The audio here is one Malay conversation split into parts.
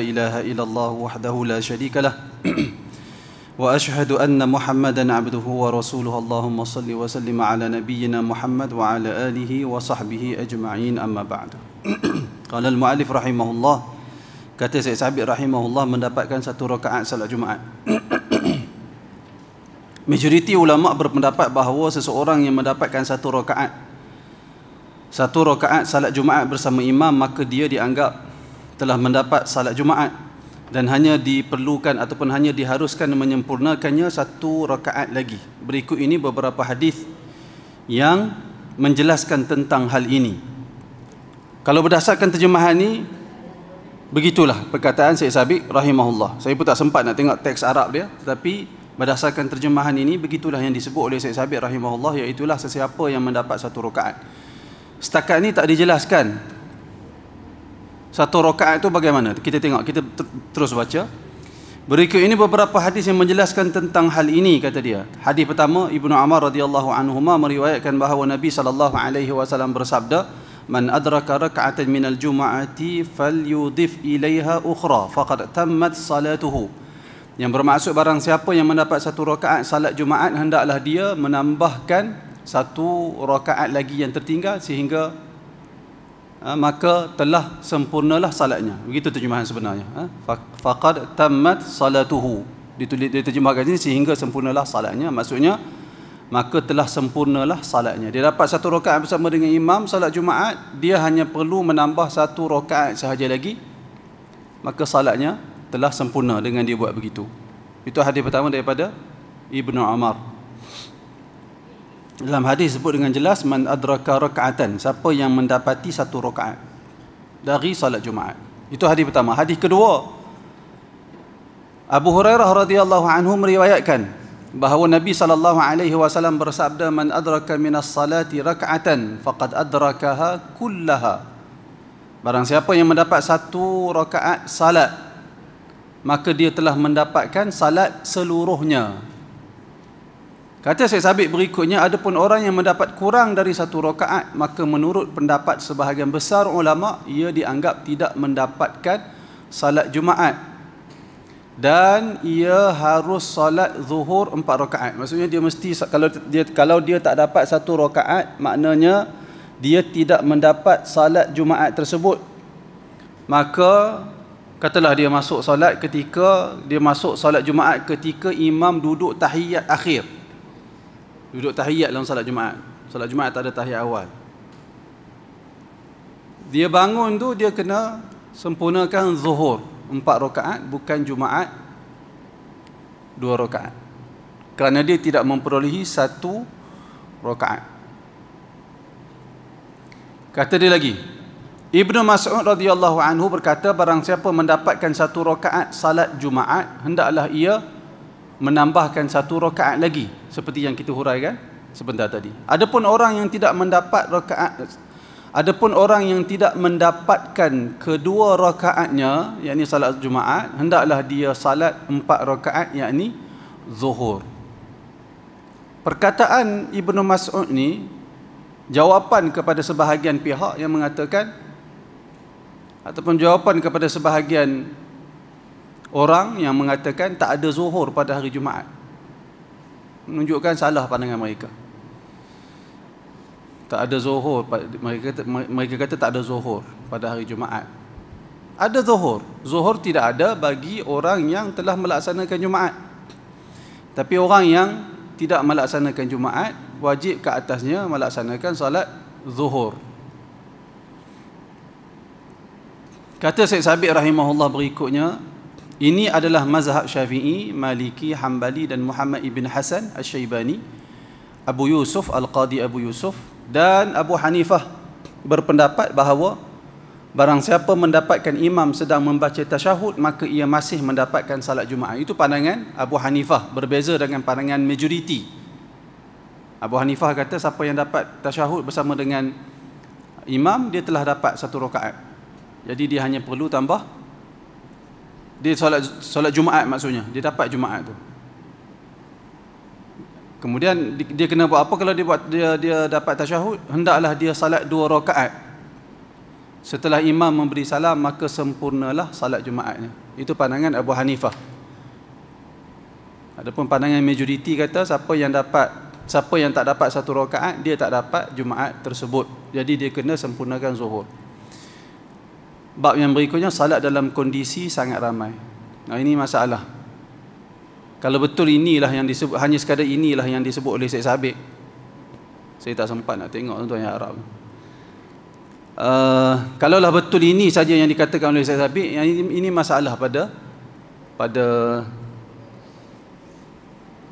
إله إلا الله وحده لا شريك له وأشهد أن محمدا عبده wa اللهم صل وسلم على نبينا محمد وعلى آله وصحبه أجمعين أما بعد قال المؤلف رحمه الله kata Syed Sabiq rahimahullah mendapatkan satu rakaat salat Jumaat. Majoriti ulama berpendapat bahawa seseorang yang mendapatkan satu rakaat satu rakaat salat Jumaat bersama imam maka dia dianggap telah mendapat salat Jumaat dan hanya diperlukan ataupun hanya diharuskan menyempurnakannya satu rakaat lagi. Berikut ini beberapa hadis yang menjelaskan tentang hal ini. Kalau berdasarkan terjemahan ini begitulah perkataan Syekh Sabiq rahimahullah. Saya pun tak sempat nak tengok teks Arab dia tetapi berdasarkan terjemahan ini begitulah yang disebut oleh Syekh Sabiq rahimahullah iaitu sesiapa yang mendapat satu rakaat. Setakat ini tak dijelaskan satu rakaat itu bagaimana? Kita tengok, kita terus baca. Berikut ini beberapa hadis yang menjelaskan tentang hal ini kata dia. Hadis pertama Ibnu Umar radhiyallahu anhu meriwayatkan bahawa Nabi sallallahu alaihi wasallam bersabda, "Man adraka rak'atan min al-jum'ati falyudif ilaiha ukhra faqad tammat salatuhu." Yang bermaksud barang siapa yang mendapat satu rakaat salat Jumaat hendaklah dia menambahkan satu rakaat lagi yang tertinggal sehingga Ha, maka telah sempurnalah salatnya begitu terjemahan sebenarnya ha. faqad tammat salatuhu ditulis diterjemahkan sini sehingga sempurnalah salatnya maksudnya maka telah sempurnalah salatnya dia dapat satu rakaat bersama dengan imam salat jumaat dia hanya perlu menambah satu rakaat sahaja lagi maka salatnya telah sempurna dengan dia buat begitu itu hadis pertama daripada Ibnu Umar dalam hadis sebut dengan jelas man adraka rak'atan siapa yang mendapati satu rakaat dari salat Jumaat. Itu hadis pertama. Hadis kedua Abu Hurairah radhiyallahu anhu meriwayatkan bahawa Nabi sallallahu alaihi wasallam bersabda man adraka minas salati rak'atan faqad adrakaha kullaha. Barang siapa yang mendapat satu rakaat salat maka dia telah mendapatkan salat seluruhnya Kata saya Sabit berikutnya, ada pun orang yang mendapat kurang dari satu rokaat, maka menurut pendapat sebahagian besar ulama, ia dianggap tidak mendapatkan salat Jumaat. Dan ia harus salat zuhur empat rokaat. Maksudnya dia mesti, kalau dia, kalau dia tak dapat satu rokaat, maknanya dia tidak mendapat salat Jumaat tersebut. Maka katalah dia masuk salat ketika dia masuk salat Jumaat ketika imam duduk tahiyat akhir. Duduk tahiyat dalam salat Jumaat. Salat Jumaat tak ada tahiyat awal. Dia bangun tu dia kena sempurnakan zuhur empat rokaat bukan Jumaat dua rokaat. Kerana dia tidak memperolehi satu rokaat. Kata dia lagi, Ibnu Mas'ud radhiyallahu anhu berkata barang siapa mendapatkan satu rokaat salat Jumaat hendaklah ia menambahkan satu rakaat lagi seperti yang kita huraikan sebentar tadi. Adapun orang yang tidak mendapat rakaat adapun orang yang tidak mendapatkan kedua rakaatnya yakni salat Jumaat hendaklah dia salat empat rakaat yakni zuhur. Perkataan Ibnu Mas'ud ni jawapan kepada sebahagian pihak yang mengatakan ataupun jawapan kepada sebahagian orang yang mengatakan tak ada zuhur pada hari Jumaat. Menunjukkan salah pandangan mereka. Tak ada zuhur, mereka kata, mereka kata tak ada zuhur pada hari Jumaat. Ada zuhur, zuhur tidak ada bagi orang yang telah melaksanakan Jumaat. Tapi orang yang tidak melaksanakan Jumaat, wajib ke atasnya melaksanakan salat zuhur. Kata Syed sabit rahimahullah berikutnya, ini adalah mazhab Syafi'i, Maliki, Hambali dan Muhammad ibn Hasan al shaybani Abu Yusuf Al-Qadi Abu Yusuf dan Abu Hanifah berpendapat bahawa barang siapa mendapatkan imam sedang membaca tasyahud maka ia masih mendapatkan salat Jumaat. Itu pandangan Abu Hanifah berbeza dengan pandangan majoriti. Abu Hanifah kata siapa yang dapat tasyahud bersama dengan imam dia telah dapat satu rokaat Jadi dia hanya perlu tambah dia solat solat Jumaat maksudnya. Dia dapat Jumaat tu. Kemudian dia kena buat apa kalau dia buat dia dia dapat tasyahud hendaklah dia salat dua rakaat. Setelah imam memberi salam maka sempurnalah salat Jumaatnya. Itu pandangan Abu Hanifah. Adapun pandangan majoriti kata siapa yang dapat siapa yang tak dapat satu rakaat dia tak dapat Jumaat tersebut. Jadi dia kena sempurnakan Zuhur. Bab yang berikutnya salat dalam kondisi sangat ramai. Nah ini masalah. Kalau betul inilah yang disebut hanya sekadar inilah yang disebut oleh Syekh Sabiq. Saya tak sempat nak tengok tuan yang Arab. Uh, kalaulah betul ini saja yang dikatakan oleh Syed Sabiq yang ini, ini masalah pada pada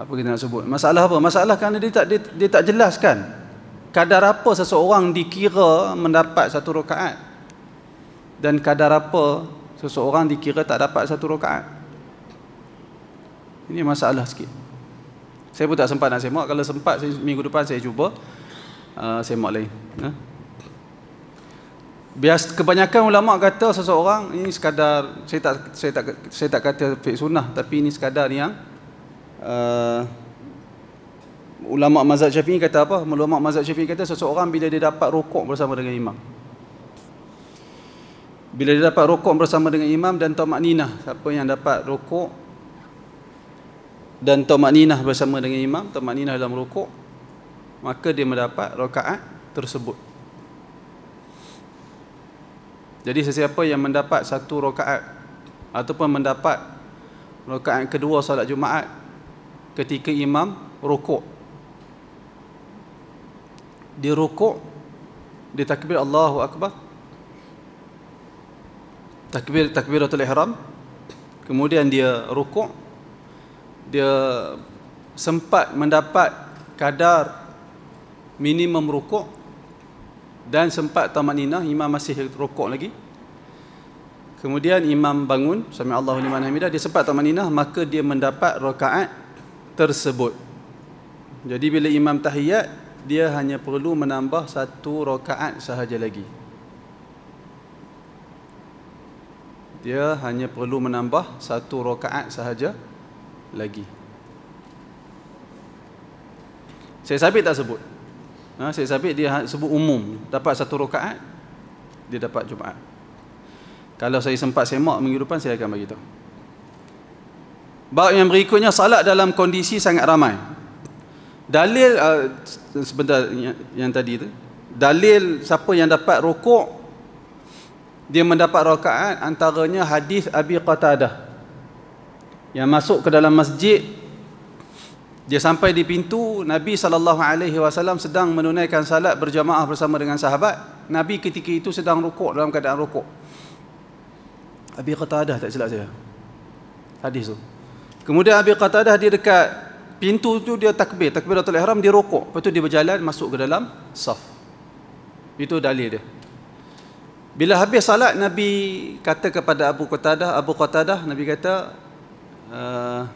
apa kita nak sebut masalah apa masalah kerana dia tak dia, dia tak jelaskan kadar apa seseorang dikira mendapat satu rakaat dan kadar apa seseorang dikira tak dapat satu rakaat. Ini masalah sikit. Saya pun tak sempat nak semak. Kalau sempat minggu depan saya cuba uh, semak lain. Huh? Ha? Bias kebanyakan ulama kata seseorang ini sekadar saya tak saya tak saya tak kata fik sunnah tapi ini sekadar yang uh, ulama mazhab Syafi'i kata apa? Ulama mazhab Syafi'i kata seseorang bila dia dapat rokok bersama dengan imam bila dia dapat rokok bersama dengan imam dan tomak ninah siapa yang dapat rokok dan tomak ninah bersama dengan imam tomak ninah dalam rokok maka dia mendapat rokaat tersebut jadi sesiapa yang mendapat satu rokaat ataupun mendapat rokaat kedua solat jumaat ketika imam rokok dia rokok dia takbir Allahu Akbar takbir takbiratul ihram kemudian dia rukuk dia sempat mendapat kadar minimum rukuk dan sempat tamaninah imam masih rukuk lagi kemudian imam bangun sami Allahu liman hamidah dia sempat tamaninah maka dia mendapat rakaat tersebut jadi bila imam tahiyat dia hanya perlu menambah satu rakaat sahaja lagi dia hanya perlu menambah satu rakaat sahaja lagi. Saya sabit tak sebut. Ha, saya sabit dia ha- sebut umum. Dapat satu rakaat, dia dapat Jumaat. Kalau saya sempat semak minggu depan, saya akan beritahu. Bab yang berikutnya, salat dalam kondisi sangat ramai. Dalil, uh, sebentar yang, tadi tu. Dalil siapa yang dapat rokok, dia mendapat rakaat antaranya hadis Abi Qatadah yang masuk ke dalam masjid dia sampai di pintu Nabi sallallahu alaihi wasallam sedang menunaikan salat berjamaah bersama dengan sahabat Nabi ketika itu sedang rukuk dalam keadaan rukuk Abi Qatadah tak silap saya hadis tu kemudian Abi Qatadah dia dekat pintu tu dia takbir takbiratul ihram dia rukuk lepas tu dia berjalan masuk ke dalam saf itu dalil dia bila habis salat Nabi kata kepada Abu Qatadah, Abu Qatadah Nabi kata ah,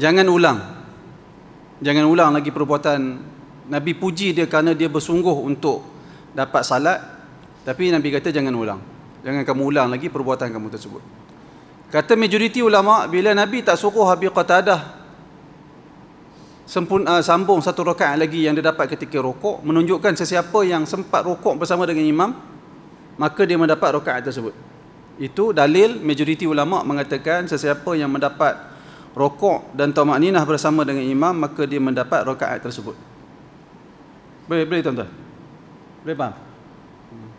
jangan ulang. Jangan ulang lagi perbuatan. Nabi puji dia kerana dia bersungguh untuk dapat salat. Tapi Nabi kata jangan ulang. Jangan kamu ulang lagi perbuatan kamu tersebut. Kata majoriti ulama bila Nabi tak suruh Abu Qatadah sempun, ah, sambung satu rakaat lagi yang dia dapat ketika rokok menunjukkan sesiapa yang sempat rokok bersama dengan imam maka dia mendapat rokaat tersebut. Itu dalil majoriti ulama mengatakan sesiapa yang mendapat rokok dan tamak ninah bersama dengan imam maka dia mendapat rokaat tersebut. Boleh, boleh tuan-tuan? Boleh faham? Hmm.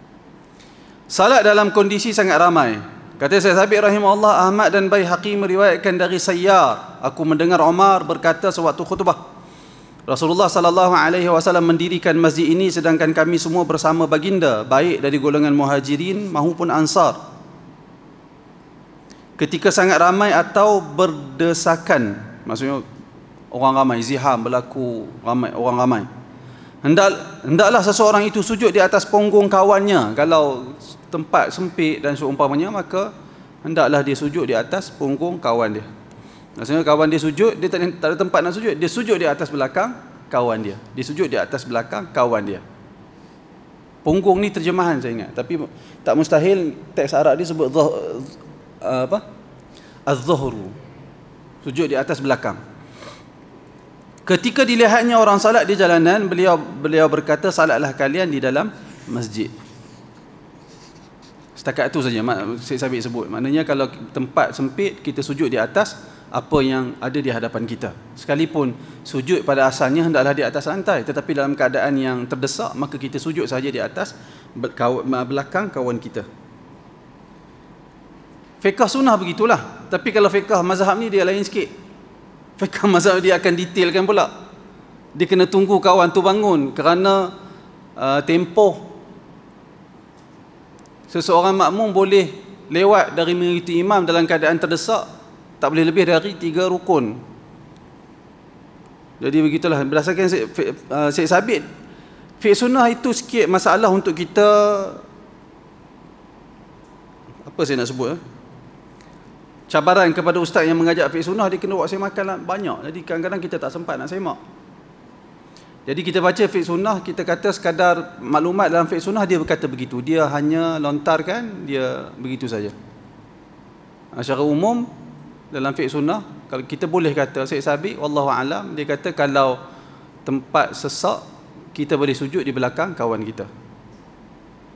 Salat dalam kondisi sangat ramai. Kata saya rahim Allah Ahmad dan hakim meriwayatkan dari Sayyar. Aku mendengar Omar berkata sewaktu khutbah. Rasulullah sallallahu alaihi wasallam mendirikan masjid ini sedangkan kami semua bersama baginda baik dari golongan Muhajirin maupun Ansar. Ketika sangat ramai atau berdesakan, maksudnya orang ramai ziham berlaku ramai orang ramai. Hendak hendaklah seseorang itu sujud di atas punggung kawannya kalau tempat sempit dan seumpamanya maka hendaklah dia sujud di atas punggung kawan dia. Maksudnya kawan dia sujud, dia tak ada, tak ada tempat nak sujud. Dia sujud di atas belakang kawan dia. Dia sujud di atas belakang kawan dia. Punggung ni terjemahan saya ingat. Tapi tak mustahil teks Arab dia sebut zuh, eh, apa? Az-Zuhru. Sujud di atas belakang. Ketika dilihatnya orang salat di jalanan, beliau beliau berkata, salatlah kalian di dalam masjid. Setakat itu saja saya sebut. Maknanya kalau tempat sempit, kita sujud di atas apa yang ada di hadapan kita. Sekalipun sujud pada asalnya hendaklah di atas lantai tetapi dalam keadaan yang terdesak maka kita sujud saja di atas belakang kawan kita. Fekah sunnah begitulah. Tapi kalau fekah mazhab ni dia lain sikit. Fekah mazhab dia akan detailkan pula. Dia kena tunggu kawan tu bangun kerana uh, tempoh seseorang makmum boleh lewat dari mengikuti imam dalam keadaan terdesak tak boleh lebih dari tiga rukun jadi begitulah berdasarkan uh, Syed Sabit Fiqh Sunnah itu sikit masalah untuk kita apa saya nak sebut eh? cabaran kepada ustaz yang mengajak Fiqh Sunnah dia kena buat saya makan lah. banyak jadi kadang-kadang kita tak sempat nak semak jadi kita baca Fiqh Sunnah kita kata sekadar maklumat dalam Fiqh Sunnah dia berkata begitu dia hanya lontarkan dia begitu saja secara umum dalam fiqh sunnah kalau kita boleh kata Syekh Sabi wallahu alam dia kata kalau tempat sesak kita boleh sujud di belakang kawan kita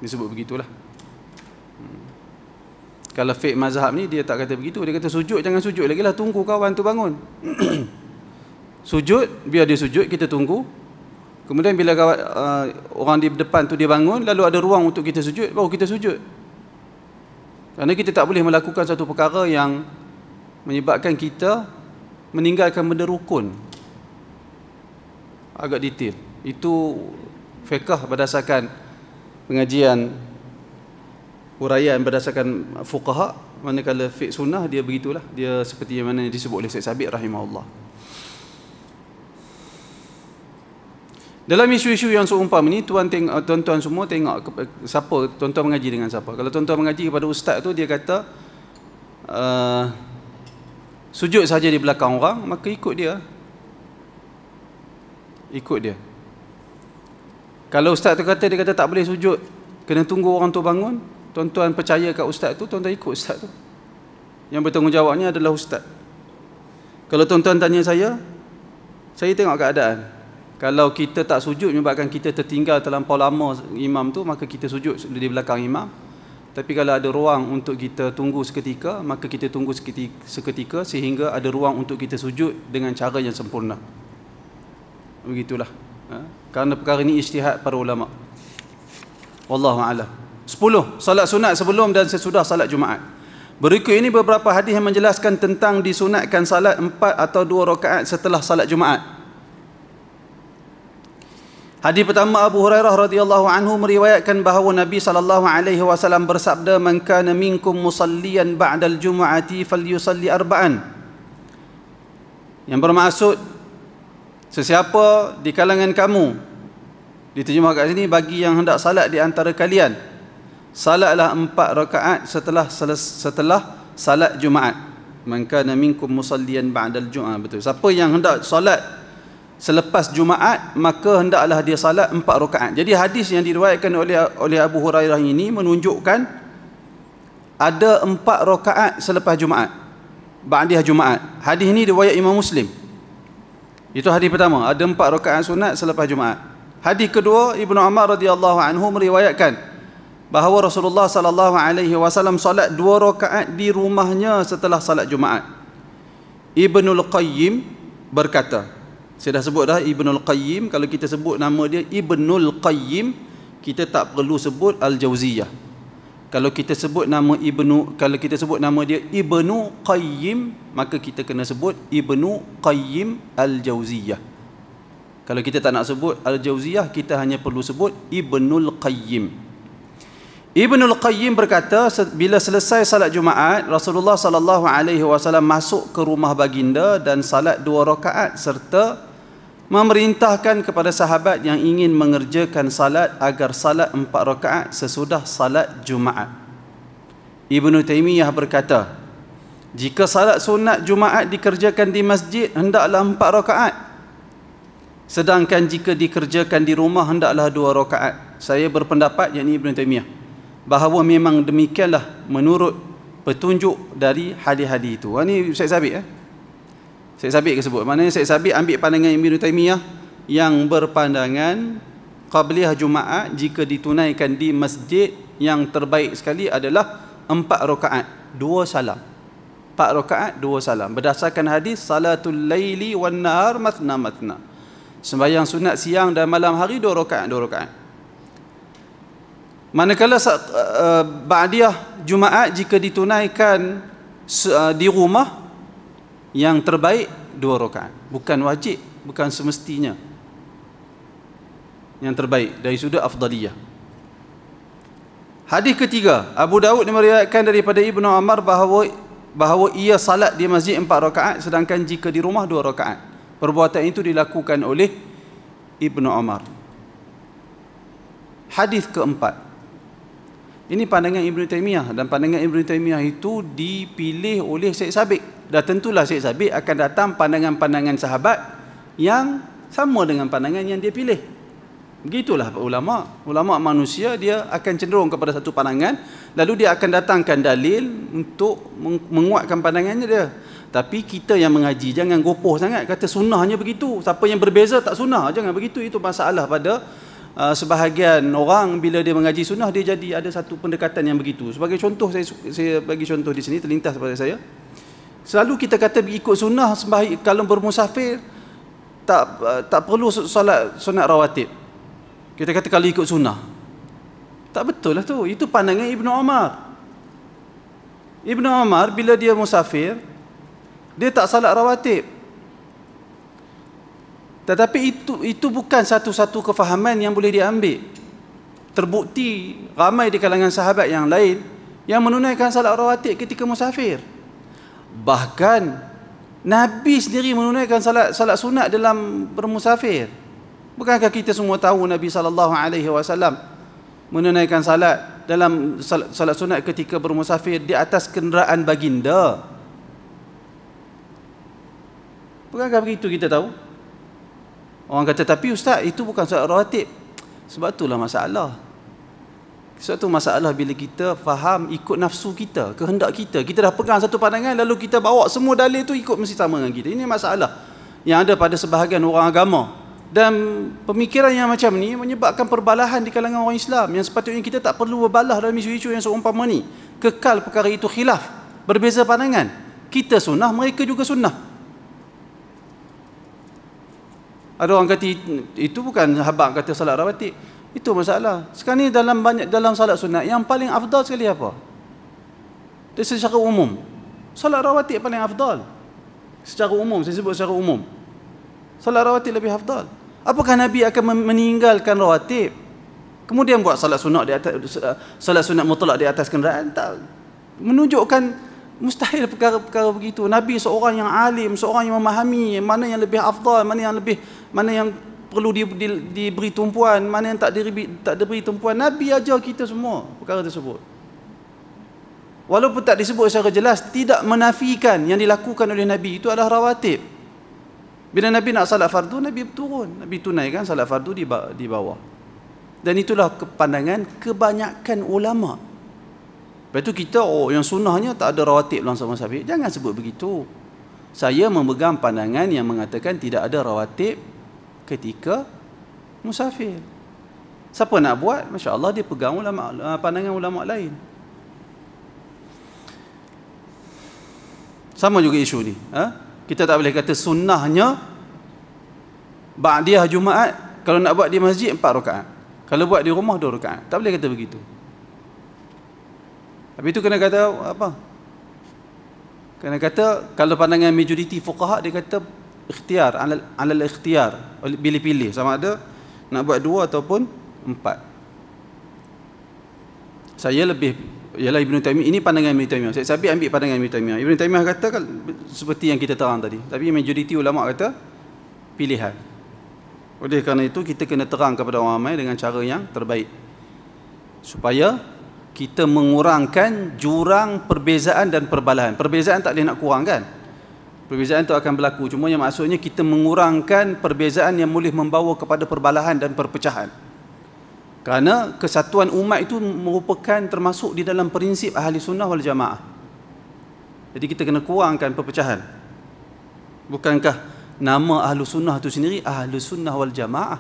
dia sebut begitulah hmm. kalau fiqh mazhab ni dia tak kata begitu dia kata sujud jangan sujud lagi lah tunggu kawan tu bangun sujud biar dia sujud kita tunggu kemudian bila kawan, uh, orang di depan tu dia bangun lalu ada ruang untuk kita sujud baru kita sujud kerana kita tak boleh melakukan satu perkara yang menyebabkan kita meninggalkan benda rukun agak detail itu fiqah berdasarkan pengajian huraian berdasarkan fuqaha manakala fiqh sunnah dia begitulah dia seperti yang mana disebut oleh Syed Sabiq rahimahullah Dalam isu-isu yang seumpama ni tuan tuan-tuan semua tengok siapa tuan-tuan mengaji dengan siapa. Kalau tuan-tuan mengaji kepada ustaz tu dia kata uh, sujud saja di belakang orang maka ikut dia ikut dia kalau ustaz tu kata dia kata tak boleh sujud kena tunggu orang tu bangun tuan-tuan percaya kat ustaz tu tuan-tuan ikut ustaz tu yang bertanggungjawabnya adalah ustaz kalau tuan-tuan tanya saya saya tengok keadaan kalau kita tak sujud menyebabkan kita tertinggal terlampau lama imam tu maka kita sujud di belakang imam tapi kalau ada ruang untuk kita tunggu seketika, maka kita tunggu seketika, sehingga ada ruang untuk kita sujud dengan cara yang sempurna. Begitulah. Ha? Kerana perkara ini isytihad para ulama. Wallahu a'lam. 10. Salat sunat sebelum dan sesudah salat Jumaat. Berikut ini beberapa hadis yang menjelaskan tentang disunatkan salat empat atau dua rakaat setelah salat Jumaat. Hadis pertama Abu Hurairah radhiyallahu anhu meriwayatkan bahawa Nabi sallallahu alaihi wasallam bersabda man kana minkum musallian ba'da al-jum'ati falyusalli arba'an. Yang bermaksud sesiapa di kalangan kamu diterjemah kat sini bagi yang hendak salat di antara kalian salatlah empat rakaat setelah setelah salat Jumaat. Man kana minkum musallian ba'da al betul. Siapa yang hendak salat selepas Jumaat maka hendaklah dia salat empat rakaat. Jadi hadis yang diriwayatkan oleh oleh Abu Hurairah ini menunjukkan ada empat rakaat selepas Jumaat. Ba'diah Jumaat. Hadis ini diriwayatkan Imam Muslim. Itu hadis pertama, ada empat rakaat sunat selepas Jumaat. Hadis kedua, Ibnu Umar radhiyallahu anhu meriwayatkan bahawa Rasulullah sallallahu alaihi wasallam salat dua rakaat di rumahnya setelah salat Jumaat. Ibnul Qayyim berkata, saya dah sebut dah Ibnul Qayyim kalau kita sebut nama dia Ibnul Qayyim kita tak perlu sebut Al-Jauziyah. Kalau kita sebut nama Ibnu kalau kita sebut nama dia Ibnu Qayyim maka kita kena sebut Ibnu Qayyim Al-Jauziyah. Kalau kita tak nak sebut Al-Jauziyah kita hanya perlu sebut Ibnul Qayyim. Ibnul Qayyim berkata bila selesai salat Jumaat Rasulullah sallallahu alaihi wasallam masuk ke rumah baginda dan salat dua rakaat serta memerintahkan kepada sahabat yang ingin mengerjakan salat agar salat empat rakaat sesudah salat Jumaat. Ibnu Taimiyah berkata, jika salat sunat Jumaat dikerjakan di masjid hendaklah empat rakaat Sedangkan jika dikerjakan di rumah hendaklah dua rakaat. Saya berpendapat yang ini Ibn Taymiyah bahawa memang demikianlah menurut petunjuk dari hadis-hadis itu. Ini ha, Syed Sabiq eh. Syed Sabiq sebut. Maknanya Syed Sabiq ambil pandangan Ibn Taymiyah yang berpandangan qabliyah Jumaat jika ditunaikan di masjid yang terbaik sekali adalah empat rakaat, dua salam. Empat rakaat, dua salam. Berdasarkan hadis salatul laili wan nahar mathna mathna. Sembahyang sunat siang dan malam hari dua rakaat, dua rakaat. Manakala uh, ba'diyah Jumaat jika ditunaikan uh, di rumah yang terbaik dua rakaat. Bukan wajib, bukan semestinya. Yang terbaik dari sudut afdaliyah. Hadis ketiga, Abu Daud meriwayatkan daripada Ibnu Umar bahawa bahawa ia salat di masjid empat rakaat sedangkan jika di rumah dua rakaat. Perbuatan itu dilakukan oleh Ibnu Umar. Hadis keempat, ini pandangan Ibn Taymiyah dan pandangan Ibn Taymiyah itu dipilih oleh Syed Sabiq. Dah tentulah Syed Sabiq akan datang pandangan-pandangan sahabat yang sama dengan pandangan yang dia pilih. Begitulah pak ulama. Ulama manusia dia akan cenderung kepada satu pandangan lalu dia akan datangkan dalil untuk menguatkan pandangannya dia. Tapi kita yang mengaji jangan gopoh sangat kata sunnahnya begitu. Siapa yang berbeza tak sunnah. Jangan begitu itu masalah pada Ah, sebahagian orang bila dia mengaji sunnah dia jadi ada satu pendekatan yang begitu. Sebagai contoh saya saya bagi contoh di sini terlintas kepada saya. Selalu kita kata ikut sunnah sembahyang kalau bermusafir tak ah, tak perlu solat sunat rawatib. Kita kata kalau ikut sunnah. Tak betul lah tu. Itu pandangan Ibnu Omar. Ibnu Omar bila dia musafir dia tak salat rawatib. Tetapi itu itu bukan satu-satu kefahaman yang boleh diambil. Terbukti ramai di kalangan sahabat yang lain yang menunaikan salat rawatib ketika musafir. Bahkan Nabi sendiri menunaikan salat salat sunat dalam bermusafir. Bukankah kita semua tahu Nabi sallallahu alaihi wasallam menunaikan salat dalam salat, salat sunat ketika bermusafir di atas kenderaan baginda? Bukankah begitu kita tahu? Orang kata tapi ustaz itu bukan solat rawatib. Sebab itulah masalah. Sebab tu masalah bila kita faham ikut nafsu kita, kehendak kita. Kita dah pegang satu pandangan lalu kita bawa semua dalil itu ikut mesti sama dengan kita. Ini masalah yang ada pada sebahagian orang agama. Dan pemikiran yang macam ni menyebabkan perbalahan di kalangan orang Islam yang sepatutnya kita tak perlu berbalah dalam isu-isu yang seumpama ni. Kekal perkara itu khilaf, berbeza pandangan. Kita sunnah, mereka juga sunnah. Ada orang kata itu bukan habaq kata salat rawatib. Itu masalah. Sekarang ni dalam banyak dalam salat sunat yang paling afdal sekali apa? Itu secara umum. Salat rawatib paling afdal. Secara umum saya sebut secara umum. Salat rawatib lebih afdal. Apakah Nabi akan meninggalkan rawatib? Kemudian buat salat sunat di atas salat sunat mutlak di atas kenderaan tak menunjukkan mustahil perkara-perkara begitu. Nabi seorang yang alim, seorang yang memahami mana yang lebih afdal, mana yang lebih mana yang perlu di, di, diberi tumpuan, mana yang tak diberi, tak diberi tumpuan. Nabi ajar kita semua perkara tersebut. Walaupun tak disebut secara jelas, tidak menafikan yang dilakukan oleh Nabi itu adalah rawatib. Bila Nabi nak salat fardu, Nabi turun. Nabi tunaikan salat fardu di, di bawah. Dan itulah kepandangan kebanyakan ulama. Lepas itu kita oh, yang sunnahnya tak ada rawatib dalam sama sahabat. Jangan sebut begitu. Saya memegang pandangan yang mengatakan tidak ada rawatib ketika musafir. Siapa nak buat? Masya Allah dia pegang ulama, eh, pandangan ulama lain. Sama juga isu ni. Ha? Kita tak boleh kata sunnahnya Ba'diyah Jumaat kalau nak buat di masjid empat rakaat. Kalau buat di rumah dua rakaat. Tak boleh kata begitu. Tapi itu kena kata apa? Kena kata kalau pandangan majoriti fuqaha dia kata ikhtiar alal ikhtiar pilih-pilih sama ada nak buat dua ataupun empat saya lebih ialah Ibn Taymiyyah ini pandangan Ibn Taymiyyah saya sabit ambil pandangan Ibn Taymiyyah Ibn Taymiyyah kata kan seperti yang kita terang tadi tapi majoriti ulama kata pilihan oleh kerana itu kita kena terang kepada orang ramai dengan cara yang terbaik supaya kita mengurangkan jurang perbezaan dan perbalahan perbezaan tak boleh nak kurang Perbezaan itu akan berlaku. Cuma yang maksudnya kita mengurangkan perbezaan yang boleh membawa kepada perbalahan dan perpecahan. Kerana kesatuan umat itu merupakan termasuk di dalam prinsip ahli sunnah wal jamaah. Jadi kita kena kurangkan perpecahan. Bukankah nama ahli sunnah itu sendiri ahli sunnah wal jamaah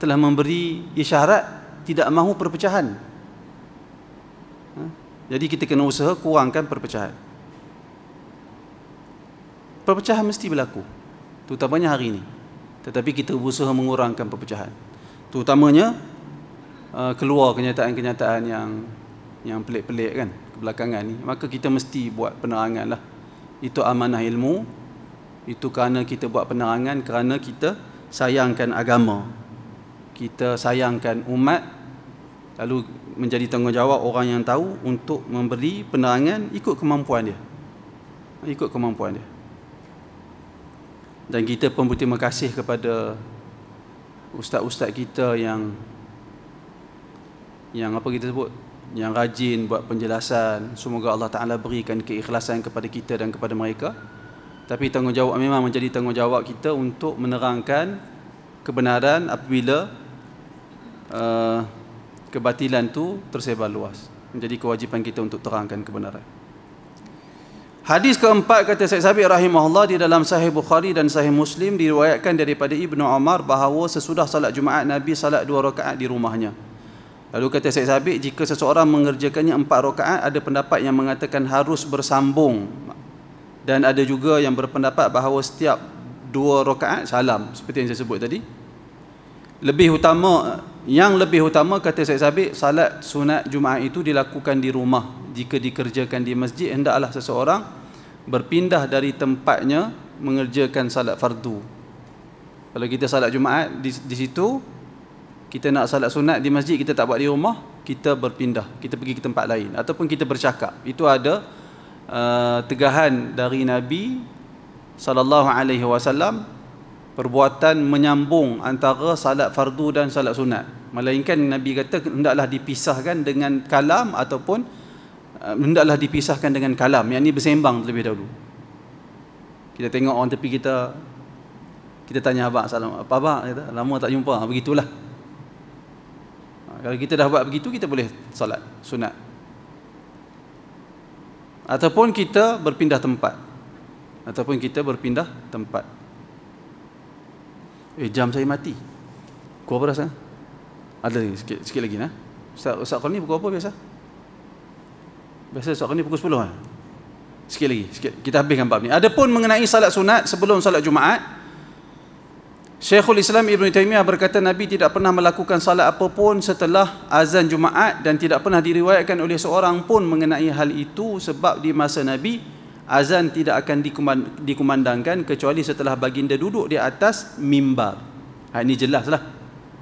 telah memberi isyarat tidak mahu perpecahan. Ha? Jadi kita kena usaha kurangkan perpecahan perpecahan mesti berlaku terutamanya hari ini tetapi kita berusaha mengurangkan perpecahan terutamanya uh, keluar kenyataan-kenyataan yang yang pelik-pelik kan kebelakangan ni maka kita mesti buat penerangan lah itu amanah ilmu itu kerana kita buat penerangan kerana kita sayangkan agama kita sayangkan umat lalu menjadi tanggungjawab orang yang tahu untuk memberi penerangan ikut kemampuan dia ikut kemampuan dia dan kita pun berterima kasih kepada ustaz-ustaz kita yang yang apa kita sebut yang rajin buat penjelasan semoga Allah Taala berikan keikhlasan kepada kita dan kepada mereka tapi tanggungjawab memang menjadi tanggungjawab kita untuk menerangkan kebenaran apabila uh, kebatilan tu tersebar luas menjadi kewajipan kita untuk terangkan kebenaran Hadis keempat kata Syed Sabiq rahimahullah di dalam sahih Bukhari dan sahih Muslim diriwayatkan daripada Ibnu Omar bahawa sesudah salat Jumaat Nabi salat dua rakaat di rumahnya. Lalu kata Syed Sabiq jika seseorang mengerjakannya empat rakaat ada pendapat yang mengatakan harus bersambung dan ada juga yang berpendapat bahawa setiap dua rakaat salam seperti yang saya sebut tadi. Lebih utama yang lebih utama kata Syed Sabiq salat sunat Jumaat itu dilakukan di rumah jika dikerjakan di masjid hendaklah seseorang berpindah dari tempatnya mengerjakan salat fardu kalau kita salat jumaat di, di situ kita nak salat sunat di masjid kita tak buat di rumah kita berpindah kita pergi ke tempat lain ataupun kita bercakap itu ada uh, tegahan dari nabi sallallahu alaihi wasallam perbuatan menyambung antara salat fardu dan salat sunat melainkan nabi kata hendaklah dipisahkan dengan kalam ataupun Ah, hendaklah uh, dipisahkan dengan kalam yang ini bersembang terlebih dahulu kita tengok orang tepi kita kita tanya abah salam apa abah kata lama tak jumpa ah, begitulah ha, kalau kita dah buat begitu kita boleh salat sunat ataupun kita berpindah tempat ataupun kita berpindah tempat eh jam saya mati kau berasa ada sikit sikit lagi nah ustaz ustaz kau ni pukul apa biasa Biasa esok ni pukul 10 lah. Eh? Sikit lagi. Sikit. Kita habiskan bab ni. Adapun mengenai salat sunat sebelum salat Jumaat, Syekhul Islam Ibn Taymiyah berkata Nabi tidak pernah melakukan salat apapun setelah azan Jumaat dan tidak pernah diriwayatkan oleh seorang pun mengenai hal itu sebab di masa Nabi azan tidak akan dikumandangkan kecuali setelah baginda duduk di atas mimbar. Ha, ini jelas lah.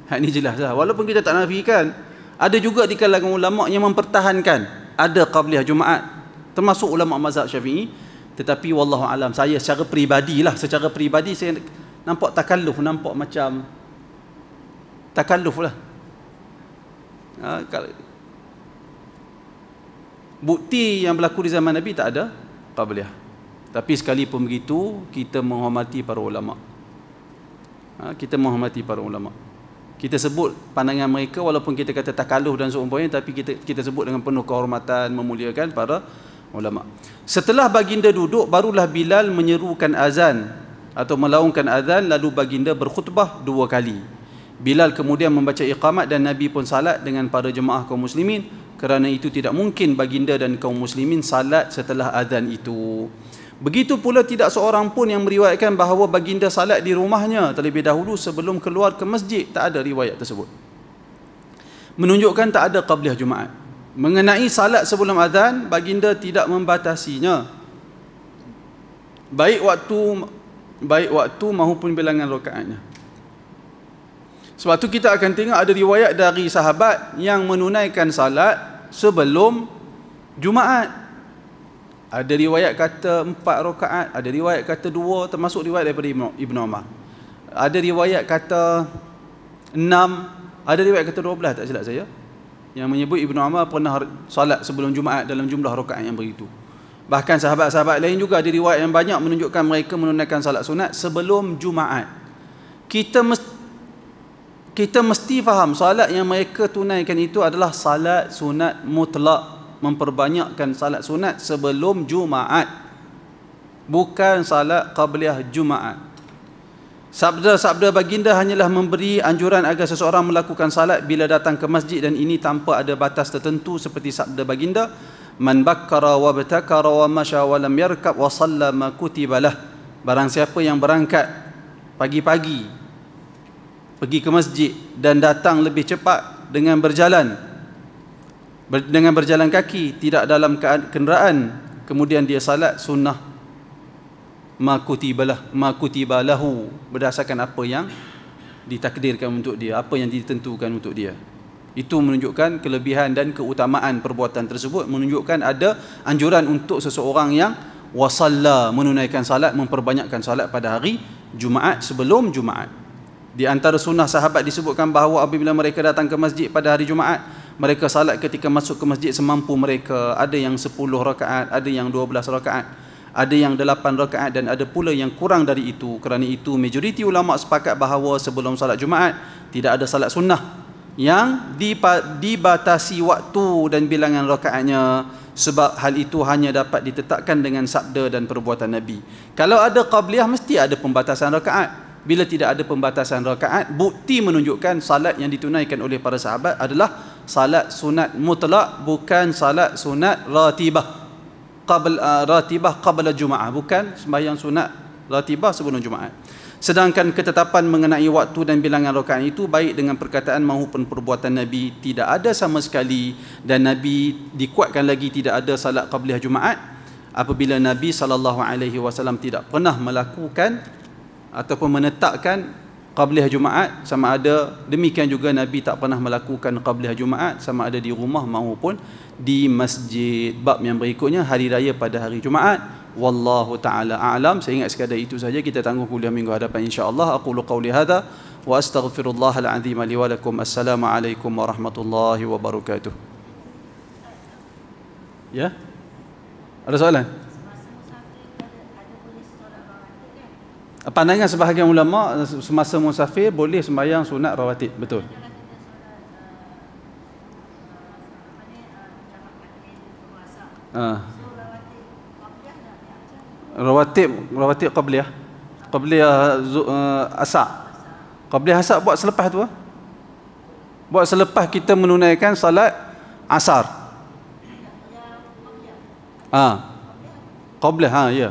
Ha, ini jelas lah. Walaupun kita tak nafikan, ada juga di kalangan ulama' yang mempertahankan ada qabliyah Jumaat termasuk ulama mazhab Syafi'i tetapi wallahu alam saya secara peribadilah secara peribadi saya nampak takalluf nampak macam takalluf lah ha, kalau, bukti yang berlaku di zaman Nabi tak ada qabliyah tapi sekali sekalipun begitu kita menghormati para ulama ha, kita menghormati para ulama' kita sebut pandangan mereka walaupun kita kata takaluh dan seumpamanya tapi kita kita sebut dengan penuh kehormatan memuliakan para ulama. Setelah baginda duduk barulah Bilal menyerukan azan atau melaungkan azan lalu baginda berkhutbah dua kali. Bilal kemudian membaca iqamat dan Nabi pun salat dengan para jemaah kaum muslimin kerana itu tidak mungkin baginda dan kaum muslimin salat setelah azan itu. Begitu pula tidak seorang pun yang meriwayatkan bahawa baginda salat di rumahnya terlebih dahulu sebelum keluar ke masjid. Tak ada riwayat tersebut. Menunjukkan tak ada qabliyah Jumaat. Mengenai salat sebelum azan, baginda tidak membatasinya. Baik waktu baik waktu maupun bilangan rokaatnya. Sebab tu kita akan tengok ada riwayat dari sahabat yang menunaikan salat sebelum Jumaat. Ada riwayat kata empat rakaat, ada riwayat kata dua termasuk riwayat daripada Ibn Omar. Ada riwayat kata enam, ada riwayat kata dua belah tak silap saya. Yang menyebut Ibn Omar pernah salat sebelum Jumaat dalam jumlah rakaat yang begitu. Bahkan sahabat-sahabat lain juga ada riwayat yang banyak menunjukkan mereka menunaikan salat sunat sebelum Jumaat. Kita mesti, kita mesti faham salat yang mereka tunaikan itu adalah salat sunat mutlak memperbanyakkan salat sunat sebelum Jumaat bukan salat qabliyah Jumaat sabda-sabda baginda hanyalah memberi anjuran agar seseorang melakukan salat bila datang ke masjid dan ini tanpa ada batas tertentu seperti sabda baginda man bakkara wa batakara wa masya wa lam yarkab wa sallama kutibalah barang siapa yang berangkat pagi-pagi pergi ke masjid dan datang lebih cepat dengan berjalan dengan berjalan kaki tidak dalam kenderaan kemudian dia salat sunnah makutibalah makutibalahu berdasarkan apa yang ditakdirkan untuk dia apa yang ditentukan untuk dia itu menunjukkan kelebihan dan keutamaan perbuatan tersebut menunjukkan ada anjuran untuk seseorang yang wasalla menunaikan salat memperbanyakkan salat pada hari Jumaat sebelum Jumaat di antara sunnah sahabat disebutkan bahawa apabila mereka datang ke masjid pada hari Jumaat mereka salat ketika masuk ke masjid semampu mereka ada yang 10 rakaat ada yang 12 rakaat ada yang 8 rakaat dan ada pula yang kurang dari itu kerana itu majoriti ulama sepakat bahawa sebelum salat Jumaat tidak ada salat sunnah yang dibatasi waktu dan bilangan rakaatnya sebab hal itu hanya dapat ditetapkan dengan sabda dan perbuatan Nabi. Kalau ada qabliyah mesti ada pembatasan rakaat. Bila tidak ada pembatasan rakaat, bukti menunjukkan salat yang ditunaikan oleh para sahabat adalah salat sunat mutlak bukan salat sunat ratibah qabl uh, ratibah qabla jumaah bukan sembahyang sunat ratibah sebelum jumaat sedangkan ketetapan mengenai waktu dan bilangan rakaat itu baik dengan perkataan maupun perbuatan nabi tidak ada sama sekali dan nabi dikuatkan lagi tidak ada salat qabliyah jumaat apabila nabi sallallahu alaihi wasallam tidak pernah melakukan ataupun menetapkan qabliyah Jumaat sama ada demikian juga Nabi tak pernah melakukan qabliyah Jumaat sama ada di rumah maupun di masjid bab yang berikutnya hari raya pada hari Jumaat wallahu taala a'lam saya ingat sekadar itu saja kita tangguh kuliah minggu hadapan insyaallah aku lu qauli wa astaghfirullah alazim li wa assalamu alaikum warahmatullahi wabarakatuh ya ada soalan pandangan sebahagian ulama semasa musafir boleh sembahyang sunat rawatib betul ha. rawatib rawatib qabliyah qabliyah uh, ah, asar qabliyah asar buat selepas tu buat selepas kita menunaikan salat asar ah ha. qabliyah ha ya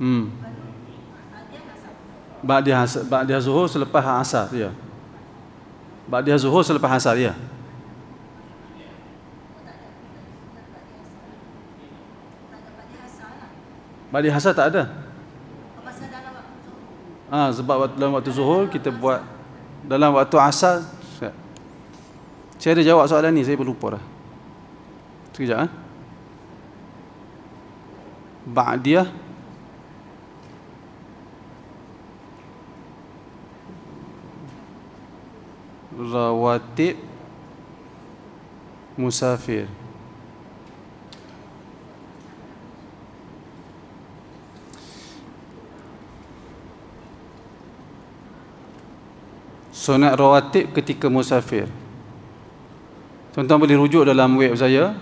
Hmm. Ba'diyah asar, ba'diyah zuhur selepas asar, ya. Ba'diyah zuhur selepas asar, ya. Ba'diyah asar tak ada. Ah, ha, sebab dalam waktu zuhur kita buat dalam waktu asar. Saya ada jawab soalan ni, saya berlupa dah. Sekejap eh. Ha. Ba'diyah rawatib musafir sunat rawatib ketika musafir tuan-tuan boleh rujuk dalam web saya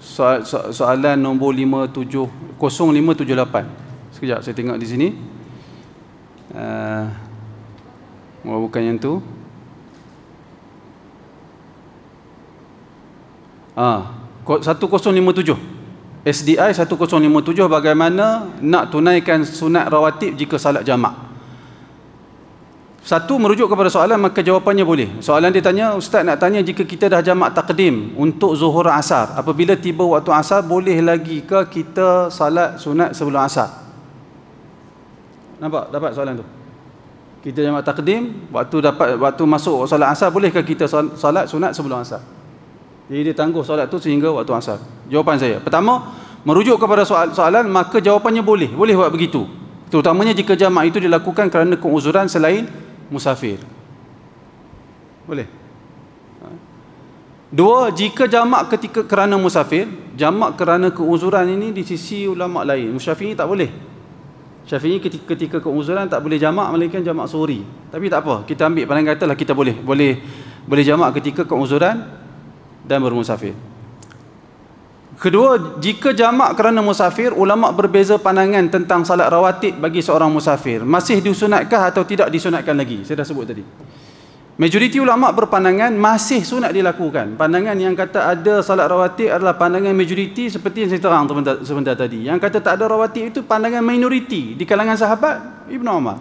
soalan nombor 570 0578 sekejap saya tengok di sini uh, bukan yang tu Ah, 1057. SDI 1057 bagaimana nak tunaikan sunat rawatib jika salat jamak. Satu merujuk kepada soalan maka jawapannya boleh. Soalan dia tanya, ustaz nak tanya jika kita dah jamak takdim untuk zuhur asar, apabila tiba waktu asar boleh lagi ke kita salat sunat sebelum asar? Nampak dapat soalan tu. Kita jamak takdim, waktu dapat waktu masuk solat asar bolehkah kita solat sunat sebelum asar? Jadi dia tangguh solat tu sehingga waktu asar. Jawapan saya. Pertama, merujuk kepada soal soalan, maka jawapannya boleh. Boleh buat begitu. Terutamanya jika jamak itu dilakukan kerana keuzuran selain musafir. Boleh. Dua, jika jamak ketika kerana musafir, jamak kerana keuzuran ini di sisi ulama lain. ini tak boleh. Syafi'i ketika, ketika keuzuran tak boleh jamak melainkan jamak suri. Tapi tak apa, kita ambil pandangan katalah kita boleh. Boleh boleh jamak ketika keuzuran dan bermusafir. Kedua, jika jamak kerana musafir, ulama berbeza pandangan tentang salat rawatib bagi seorang musafir. Masih disunatkah atau tidak disunatkan lagi? Saya dah sebut tadi. Majoriti ulama berpandangan masih sunat dilakukan. Pandangan yang kata ada salat rawatib adalah pandangan majoriti seperti yang saya terang sebentar, sebentar tadi. Yang kata tak ada rawatib itu pandangan minoriti di kalangan sahabat Ibnu Umar.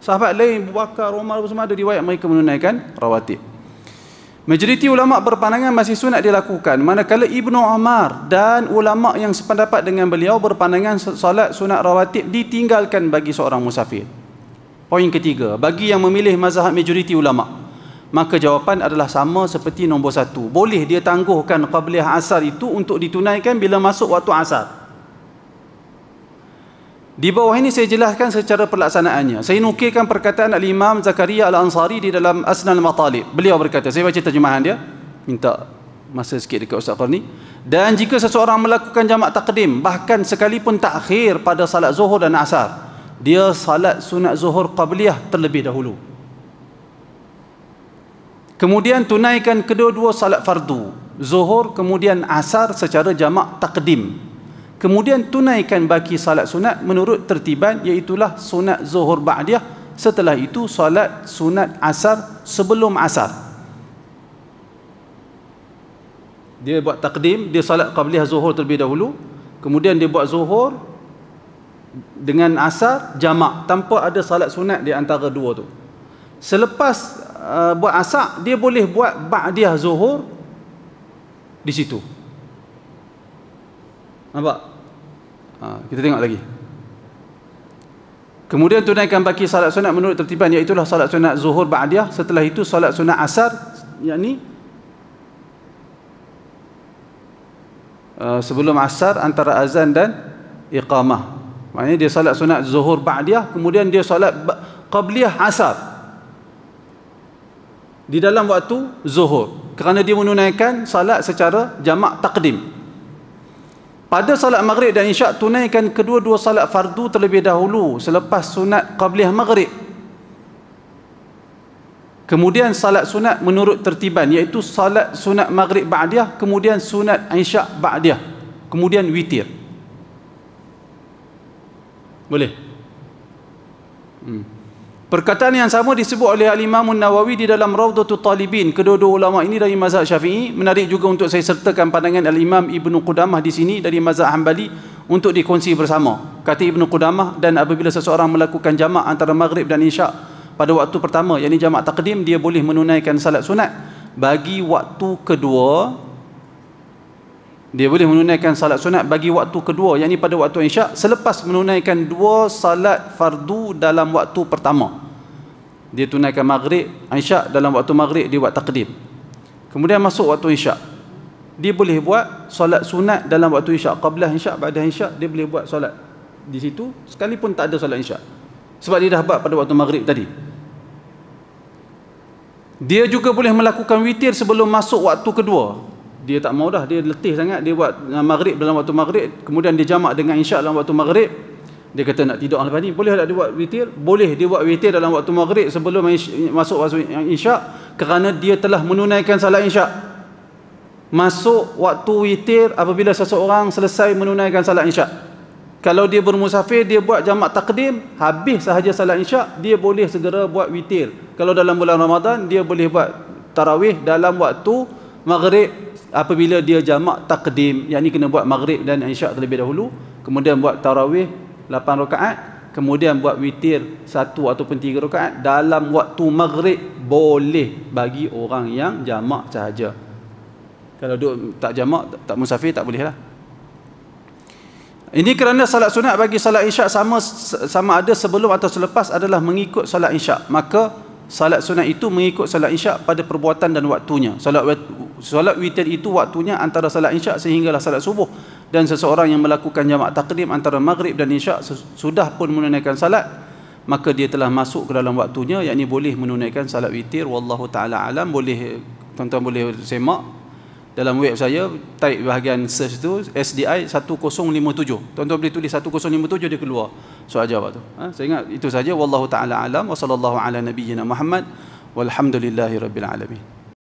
Sahabat lain Abu Bakar, Umar semua ada riwayat mereka menunaikan rawatib. Majoriti ulama berpandangan masih sunat dilakukan manakala Ibnu Umar dan ulama yang sependapat dengan beliau berpandangan solat sunat rawatib ditinggalkan bagi seorang musafir. Poin ketiga, bagi yang memilih mazhab majoriti ulama maka jawapan adalah sama seperti nombor satu. Boleh dia tangguhkan qabliyah asar itu untuk ditunaikan bila masuk waktu asar. Di bawah ini saya jelaskan secara pelaksanaannya. Saya nukilkan perkataan Al-Imam Zakaria Al-Ansari di dalam Asnal Matalib. Beliau berkata, saya baca terjemahan dia. Minta masa sikit dekat Ustaz Qarni. Dan jika seseorang melakukan jamak takdim, bahkan sekalipun takhir pada salat zuhur dan asar, dia salat sunat zuhur qabliyah terlebih dahulu. Kemudian tunaikan kedua-dua salat fardu. Zuhur kemudian asar secara jamak takdim. Kemudian tunaikan baki salat sunat menurut tertiban iaitulah sunat zuhur ba'diyah. Setelah itu salat sunat asar sebelum asar. Dia buat takdim, dia salat qabliyah zuhur terlebih dahulu. Kemudian dia buat zuhur dengan asar jamak tanpa ada salat sunat di antara dua tu. Selepas uh, buat asar, dia boleh buat ba'diyah zuhur di situ. Nampak? Ha, kita tengok lagi. Kemudian tunaikan baki salat sunat menurut tertiban iaitu salat sunat zuhur ba'diyah setelah itu salat sunat asar yakni uh, sebelum asar antara azan dan iqamah. Maknanya dia salat sunat zuhur ba'diyah kemudian dia salat qabliyah asar. Di dalam waktu zuhur kerana dia menunaikan salat secara jamak takdim pada salat maghrib dan isyak tunaikan kedua-dua salat fardu terlebih dahulu selepas sunat qabliyah maghrib. Kemudian salat sunat menurut tertiban iaitu salat sunat maghrib ba'diyah kemudian sunat isyak ba'diyah kemudian witir. Boleh? Hmm. Perkataan yang sama disebut oleh Al-Imam Nawawi di dalam Rawdatu Talibin. Kedua-dua ulama ini dari mazhab Syafi'i. Menarik juga untuk saya sertakan pandangan Al-Imam Ibn Qudamah di sini dari mazhab Hanbali untuk dikongsi bersama. Kata Ibn Qudamah dan apabila seseorang melakukan jama' antara Maghrib dan Isyak pada waktu pertama, yakni jama' takdim, dia boleh menunaikan salat sunat bagi waktu kedua dia boleh menunaikan salat sunat bagi waktu kedua yakni pada waktu isyak selepas menunaikan dua salat fardu dalam waktu pertama dia tunaikan maghrib isyak dalam waktu maghrib dia buat takdim kemudian masuk waktu isyak dia boleh buat salat sunat dalam waktu isyak qablah isyak ba'da isyak dia boleh buat salat di situ sekalipun tak ada salat isyak sebab dia dah buat pada waktu maghrib tadi dia juga boleh melakukan witir sebelum masuk waktu kedua dia tak mau dah dia letih sangat dia buat uh, maghrib dalam waktu maghrib kemudian dia jamak dengan insya' dalam waktu maghrib dia kata nak tidur lepas ni boleh tak dia buat witir boleh dia buat witir dalam waktu maghrib sebelum masuk waktu insya' kerana dia telah menunaikan salat insya' masuk waktu witir apabila seseorang selesai menunaikan salat insya' kalau dia bermusafir dia buat jamak takdim habis sahaja salat insya' dia boleh segera buat witir kalau dalam bulan Ramadan dia boleh buat tarawih dalam waktu maghrib apabila dia jamak takdim yakni kena buat maghrib dan isyak terlebih dahulu kemudian buat tarawih 8 rakaat kemudian buat witir 1 ataupun 3 rakaat dalam waktu maghrib boleh bagi orang yang jamak sahaja kalau duk tak jamak tak musafir tak boleh lah ini kerana salat sunat bagi salat isyak sama sama ada sebelum atau selepas adalah mengikut salat isyak maka salat sunat itu mengikut salat isyak pada perbuatan dan waktunya salat Solat witir itu waktunya antara salat insya' sehinggalah salat subuh. Dan seseorang yang melakukan jamak taqdim antara maghrib dan insya' sudah pun menunaikan salat, maka dia telah masuk ke dalam waktunya, yakni boleh menunaikan salat witir. Wallahu ta'ala alam, boleh, tuan-tuan boleh semak dalam web saya, type bahagian search itu, SDI 1057. Tuan-tuan boleh tulis 1057, dia keluar. Soal jawab tu. Ha? Saya ingat itu saja. Wallahu ta'ala alam, Wassalamualaikum warahmatullahi wabarakatuh. walhamdulillahi rabbil alamin.